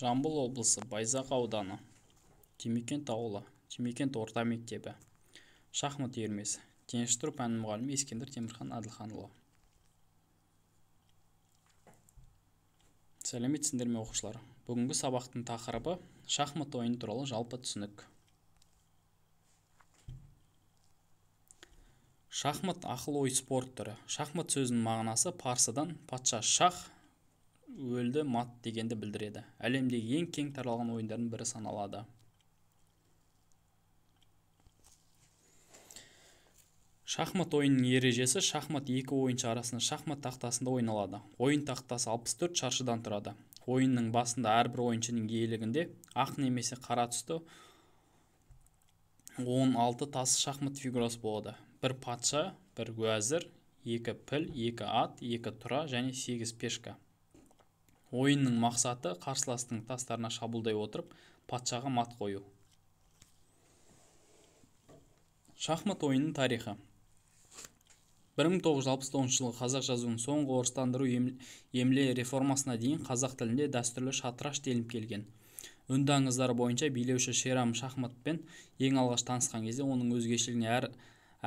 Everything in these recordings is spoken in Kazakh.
жамбыл облысы байзақ ауданы темекент ауылы темекент орта мектебі шахмат үйірмесі шынықтыру пәні мұғалімі ескендір темірхан әділханұлы сәлеметсіздер ме оқушылар бүгінгі сабақтың тақырыбы шахмат ойыны туралы жалпы түсінік шахмат ақыл ой спорт түрі шахмат сөзінің мағынасы парсыдан патша шах өлді мат дегенді білдіреді әлемдегі ең кең таралған ойындардың бірі саналады шахмат ойынының ережесі шахмат екі ойыншы арасында шахмат тақтасында ойналады ойын тақтасы 64 шаршыдан тұрады ойынның басында әрбір ойыншының иелігінде ақ немесе қара түсті 16 тас шахмат фигурасы болады бір патша бір уәзір екі піл екі ат екі тұра және сегіз пешка ойынның мақсаты қарсыластың тастарына шабуылдай отырып патшаға мат қою шахмат ойынының тарихы 1969 жылы қазақ жазуын соңғы орыстандыру емле реформасына дейін қазақ тілінде дәстүрлі шатыраш делініп келген үнді аңыздары бойынша билеуші шерам шахматпен ең алғаш танысқан кезде оның өзгешелігіне әр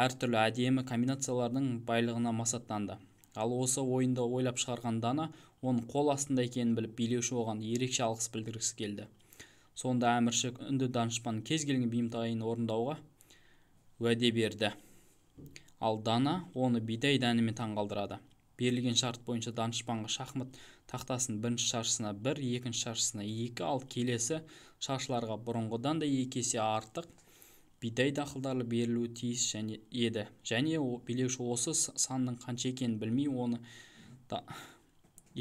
әртүрлі әдемі комбинациялардың байлығына масаттанды ал осы ойынды ойлап шығарған дана оның қол астында екенін біліп билеуші оған ерекше алғыс білдіргісі келді сонда әмірші үнді данышпан кез келген бұйымтайын орындауға уәде берді ал дана оны бидай дәнімен таңғалдырады берілген шарт бойынша данышпанға шахмат тақтасын бірінші шаршысына бір екінші шаршысына екі ал келесі шаршыларға бұрынғыдан да екі есе артық бидай дақылдары берілуі тиіс еді және билеуші осы санның қанша екенін білмей оны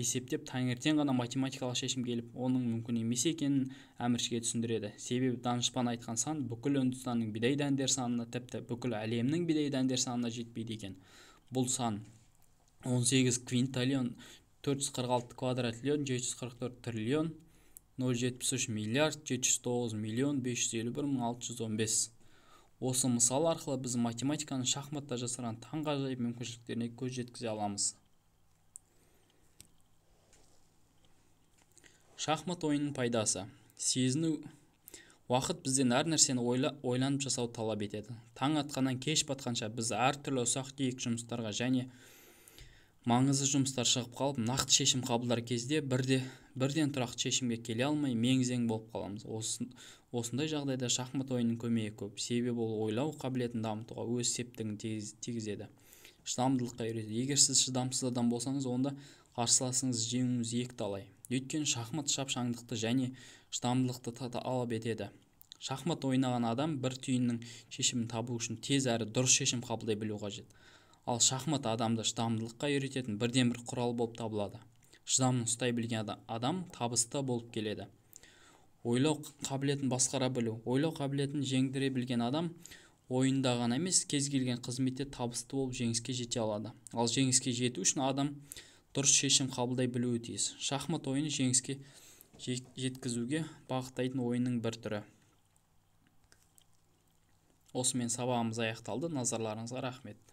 есептеп таңертең ғана математикалық шешім келіп оның мүмкін емес екенін әміршіге түсіндіреді себебі данышпан айтқан сан бүкіл үндістанның бидай дәндер санына тіпті бүкіл әлемнің бидай дәндер санына жетпейді екен бұл сан 18 квинталион 446 лион 744 триллион 073 миллиард 709 миллион 551 615 осы мысал арқылы біз математиканың шахматта жасаған таңғажайып мүмкіншіліктеріне көз жеткізе аламыз шахмат ойынының пайдасы сезіну уақыт бізден әр нәрсені ойла, ойланып жасау талап етеді таң атқаннан кеш батқанша біз әртүрлі ұсақ түйек жұмыстарға және маңызды жұмыстар шығып қалып нақты шешім қабылдар кезде бірде бірден тұрақты шешімге келе алмай меңзең болып қаламыз осындай жағдайда шахмат ойынының көмегі көп себебі ол ойлау қабілетін дамытуға өз септігін тигізеді шыдамдылыққа үйретеді егер сіз шыдамсыз адам болсаңыз онда қарсыласыңыз жеңуіңіз талай өйткені шахмат шапшаңдықты және шыдамдылықты талап етеді шахмат ойнаған адам бір түйіннің шешімін табу үшін тез әрі дұрыс шешім қабылдай білу қажет ал шахмат адамды шыдамдылыққа үйрететін бірден бір құрал болып табылады шыдамын ұстай білген адам табысты болып келеді ойлау қабілетін басқара білу ойлау қабілетін жеңдіре білген адам ойында ғана емес кез келген қызметте табысты болып жеңіске жете алады ал жеңіске жету үшін адам дұрыс шешім қабылдай білуі тиіс шахмат ойыны жеңіске жеткізуге бағыттайтын ойынның бір түрі осымен сабағымыз аяқталды назарларыңызға рахмет